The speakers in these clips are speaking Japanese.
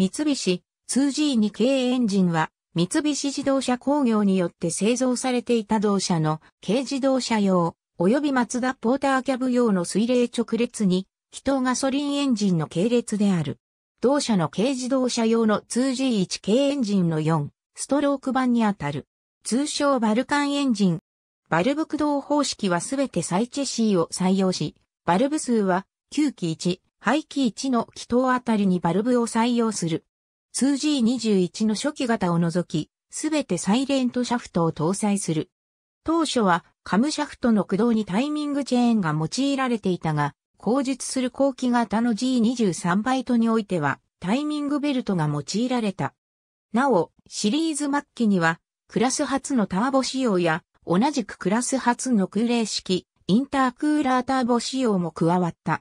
三菱 2G2 系エンジンは三菱自動車工業によって製造されていた同社の軽自動車用及びマツダポーターキャブ用の水冷直列に気筒ガソリンエンジンの系列である。同社の軽自動車用の 2G1 系エンジンの4ストローク版にあたる。通称バルカンエンジン。バルブ駆動方式はすべてサイチェシーを採用し、バルブ数は9機1、排気1の気筒あたりにバルブを採用する。2G21 の初期型を除き、すべてサイレントシャフトを搭載する。当初はカムシャフトの駆動にタイミングチェーンが用いられていたが、後述する後期型の G23 バイトにおいてはタイミングベルトが用いられた。なお、シリーズ末期にはクラス初のターボ仕様や同じくクラス初の空冷式インタークーラーターボ仕様も加わった。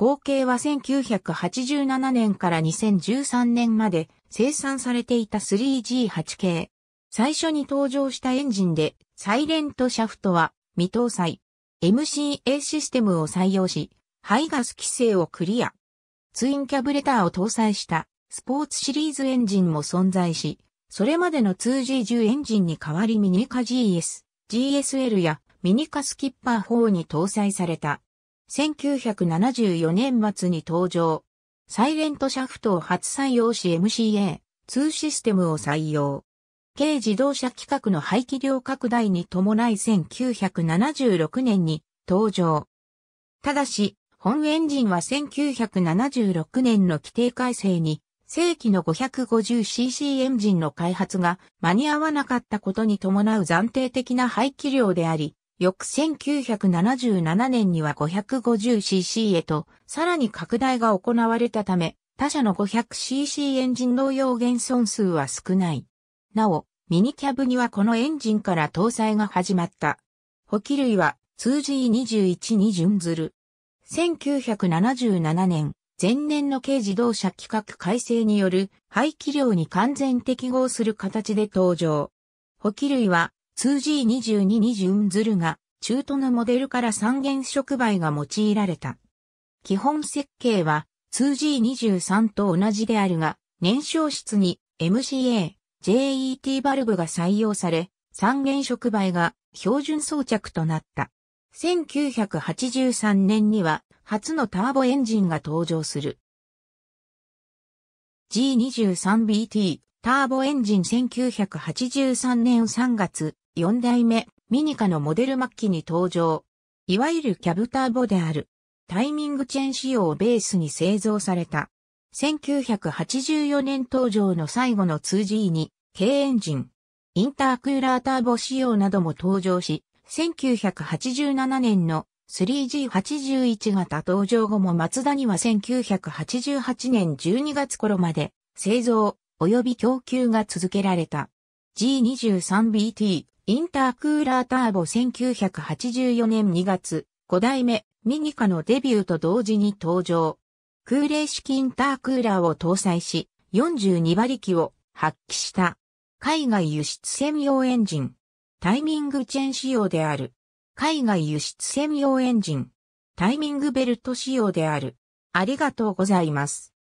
合計は1987年から2013年まで生産されていた 3G8 系。最初に登場したエンジンで、サイレントシャフトは未搭載。MCA システムを採用し、排ガス規制をクリア。ツインキャブレターを搭載したスポーツシリーズエンジンも存在し、それまでの 2G10 エンジンに代わりミニカ GS、GSL やミニカスキッパー4に搭載された1974年末に登場。サイレントシャフトを初採用し MCA、2システムを採用。軽自動車規格の排気量拡大に伴い1976年に登場。ただし、本エンジンは1976年の規定改正に、正規の 550cc エンジンの開発が間に合わなかったことに伴う暫定的な排気量であり、翌1977年には 550cc へと、さらに拡大が行われたため、他社の 500cc エンジン同様減損数は少ない。なお、ミニキャブにはこのエンジンから搭載が始まった。補給類は 2G21 に準ずる。1977年、前年の軽自動車規格改正による排気量に完全適合する形で登場。補給類は 2G22 20ンズルが中途のモデルから三原触媒が用いられた。基本設計は 2G23 と同じであるが、燃焼室に MCA、JET バルブが採用され、三原触媒が標準装着となった。1983年には初のターボエンジンが登場する。G23BT ターボエンジン1983年3月、4代目、ミニカのモデル末期に登場。いわゆるキャブターボである。タイミングチェーン仕様をベースに製造された。1984年登場の最後の 2G に、軽エンジン、インタークーラーターボ仕様なども登場し、1987年の 3G81 型登場後もマツダには1988年12月頃まで製造、及び供給が続けられた。G23BT インタークーラーターボ1984年2月、5代目ミニカのデビューと同時に登場。空冷式インタークーラーを搭載し、42馬力を発揮した。海外輸出専用エンジン。タイミングチェーン仕様である。海外輸出専用エンジン。タイミングベルト仕様である。ありがとうございます。